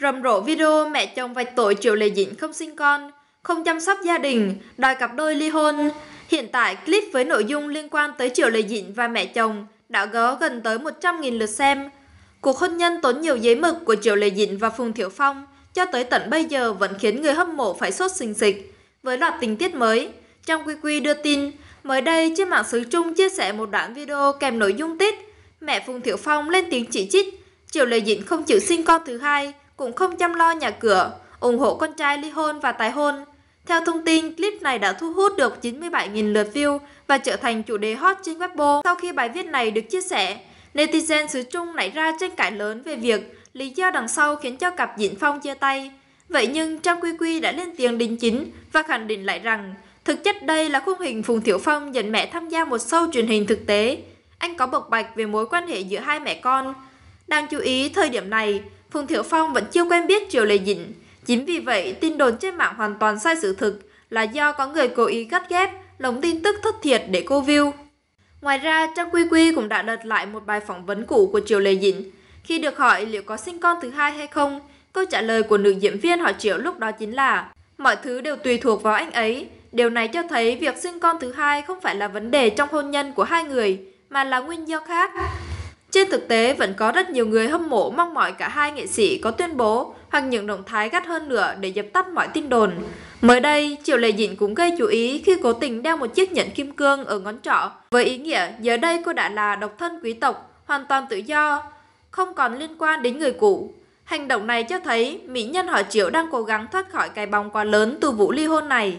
Rầm rộ video mẹ chồng vạch tội Triệu Lệ Dĩnh không sinh con, không chăm sóc gia đình, đòi cặp đôi ly hôn. Hiện tại, clip với nội dung liên quan tới Triệu Lệ Dĩnh và mẹ chồng đã gỡ gần tới 100.000 lượt xem. Cuộc hôn nhân tốn nhiều giấy mực của Triệu Lệ Dĩnh và Phùng Thiệu Phong cho tới tận bây giờ vẫn khiến người hâm mộ phải sốt sình xịch. Với loạt tình tiết mới, trong QQ đưa tin, mới đây trên mạng xứ Trung chia sẻ một đoạn video kèm nội dung tít. Mẹ Phùng Thiệu Phong lên tiếng chỉ trích, Triệu Lệ Dĩnh không chịu sinh con thứ hai, cũng không chăm lo nhà cửa, ủng hộ con trai ly hôn và tái hôn. Theo thông tin, clip này đã thu hút được 97.000 lượt view và trở thành chủ đề hot trên Weibo sau khi bài viết này được chia sẻ. Netizen xứ Trung nảy ra tranh cãi lớn về việc lý do đằng sau khiến cho cặp Diễn Phong chia tay. Vậy nhưng Trang Quy Quy đã lên tiếng đính chính và khẳng định lại rằng thực chất đây là khung hình Phùng Thiểu Phong dẫn mẹ tham gia một show truyền hình thực tế. Anh có bộc bạch về mối quan hệ giữa hai mẹ con. Đang chú ý thời điểm này, Phùng Thiệu Phong vẫn chưa quen biết Triều Lê Dĩnh. Chính vì vậy, tin đồn trên mạng hoàn toàn sai sự thực là do có người cố ý cắt ghép, lồng tin tức thất thiệt để cô view. Ngoài ra, Trang Quy Quy cũng đã đợt lại một bài phỏng vấn cũ của Triều Lê Dĩnh. Khi được hỏi liệu có sinh con thứ hai hay không, câu trả lời của nữ diễn viên họ Triệu lúc đó chính là Mọi thứ đều tùy thuộc vào anh ấy. Điều này cho thấy việc sinh con thứ hai không phải là vấn đề trong hôn nhân của hai người, mà là nguyên do khác. Trên thực tế, vẫn có rất nhiều người hâm mộ mong mỏi cả hai nghệ sĩ có tuyên bố hoặc những động thái gắt hơn nữa để dập tắt mọi tin đồn. Mới đây, Triệu Lệ Dĩnh cũng gây chú ý khi cố tình đeo một chiếc nhẫn kim cương ở ngón trỏ, với ý nghĩa giờ đây cô đã là độc thân quý tộc, hoàn toàn tự do, không còn liên quan đến người cũ. Hành động này cho thấy mỹ nhân họ Triệu đang cố gắng thoát khỏi cái bóng quá lớn từ vụ ly hôn này.